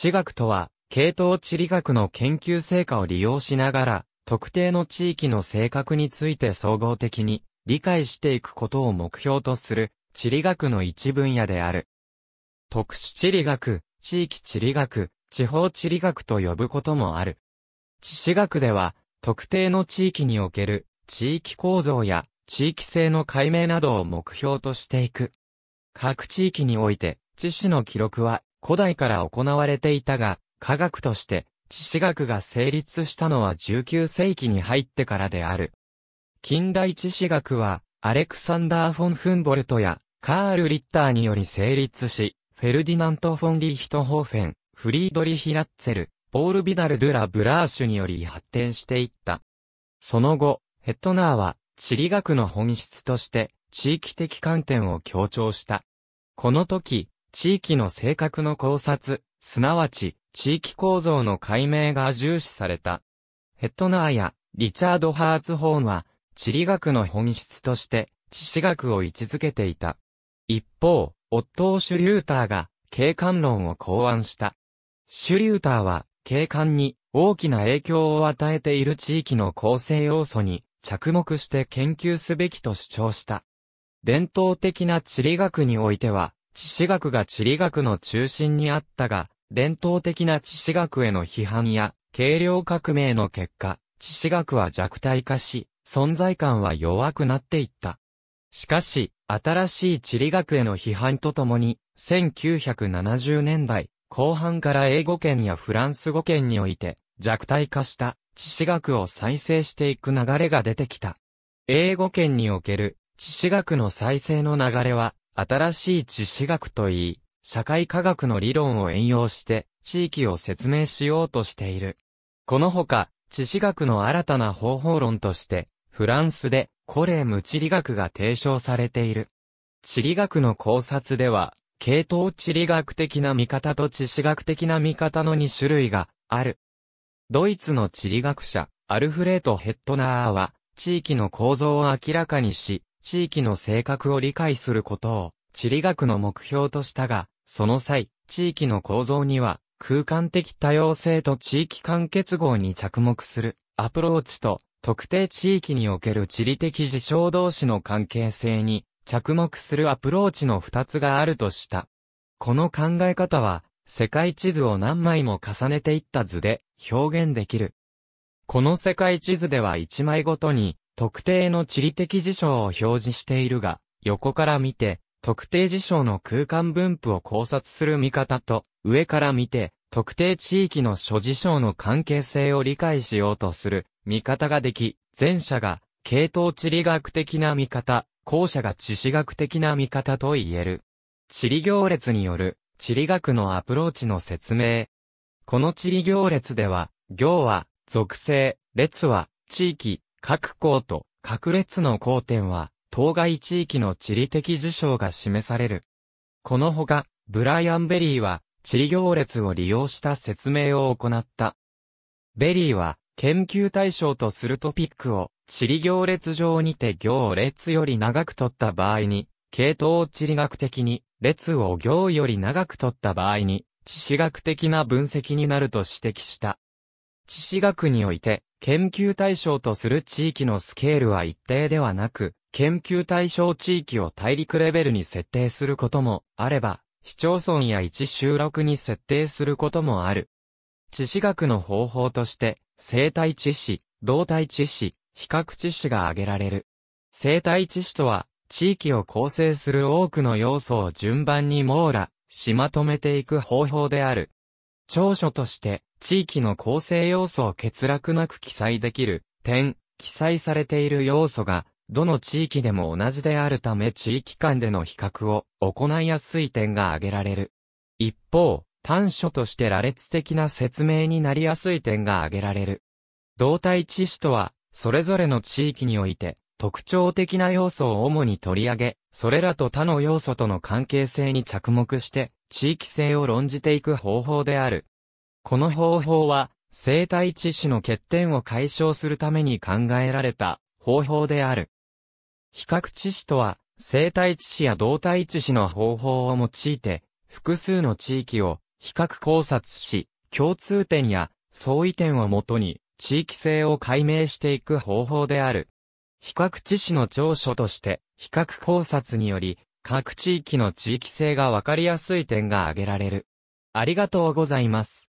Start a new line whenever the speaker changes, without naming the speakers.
史学とは、系統地理学の研究成果を利用しながら、特定の地域の性格について総合的に理解していくことを目標とする地理学の一分野である。特殊地理学、地域地理学、地方地理学と呼ぶこともある。地史学では、特定の地域における地域構造や地域性の解明などを目標としていく。各地域において、地史の記録は古代から行われていたが、科学として、地史学が成立したのは19世紀に入ってからである。近代地史学は、アレクサンダー・フォン・フンボルトや、カール・リッターにより成立し、フェルディナント・フォン・リーヒトホーフェン、フリードリヒ・ラッツェル、ポール・ビダル・ドゥラ・ブラーシュにより発展していった。その後、ヘッドナーは、地理学の本質として、地域的観点を強調した。この時、地域の性格の考察、すなわち、地域構造の解明が重視された。ヘッドナーやリチャード・ハーツホーンは、地理学の本質として、地史学を位置づけていた。一方、オットー・シュリューターが、景観論を考案した。シュリューターは、景観に大きな影響を与えている地域の構成要素に着目して研究すべきと主張した。伝統的な地理学においては、地史学が地理学の中心にあったが、伝統的な地史学への批判や、軽量革命の結果、地史学は弱体化し、存在感は弱くなっていった。しかし、新しい地理学への批判とともに、1970年代後半から英語圏やフランス語圏において、弱体化した地史学を再生していく流れが出てきた。英語圏における地史学の再生の流れは、新しい知識学といい、社会科学の理論を援用して、地域を説明しようとしている。このほか、地史学の新たな方法論として、フランスで、コレーム地理学が提唱されている。地理学の考察では、系統地理学的な見方と知識学的な見方の2種類がある。ドイツの地理学者、アルフレート・ヘッドナーは、地域の構造を明らかにし、地域の性格を理解することを地理学の目標としたが、その際、地域の構造には空間的多様性と地域間結合に着目するアプローチと特定地域における地理的事象同士の関係性に着目するアプローチの二つがあるとした。この考え方は世界地図を何枚も重ねていった図で表現できる。この世界地図では1枚ごとに特定の地理的事象を表示しているが、横から見て、特定事象の空間分布を考察する見方と、上から見て、特定地域の諸事象の関係性を理解しようとする見方ができ、前者が系統地理学的な見方、後者が地史学的な見方と言える。地理行列による地理学のアプローチの説明。この地理行列では、行は属性、列は地域、各校と各列の校点は、当該地域の地理的事象が示される。このほか、ブライアン・ベリーは、地理行列を利用した説明を行った。ベリーは、研究対象とするトピックを、地理行列上にて行列より長く取った場合に、系統を地理学的に、列を行より長く取った場合に、地史学的な分析になると指摘した。地史学において、研究対象とする地域のスケールは一定ではなく、研究対象地域を大陸レベルに設定することもあれば、市町村や一集落に設定することもある。地史学の方法として、生態地史、動態地史、比較地史が挙げられる。生態地史とは、地域を構成する多くの要素を順番に網羅、しまとめていく方法である。長所として、地域の構成要素を欠落なく記載できる点、記載されている要素が、どの地域でも同じであるため地域間での比較を行いやすい点が挙げられる。一方、短所として羅列的な説明になりやすい点が挙げられる。動体知識とは、それぞれの地域において、特徴的な要素を主に取り上げ、それらと他の要素との関係性に着目して、地域性を論じていく方法である。この方法は、生体致死の欠点を解消するために考えられた方法である。比較致死とは、生体致死や動体致死の方法を用いて、複数の地域を比較考察し、共通点や相違点をもとに地域性を解明していく方法である。比較致死の長所として、比較考察により、各地域の地域性がわかりやすい点が挙げられる。ありがとうございます。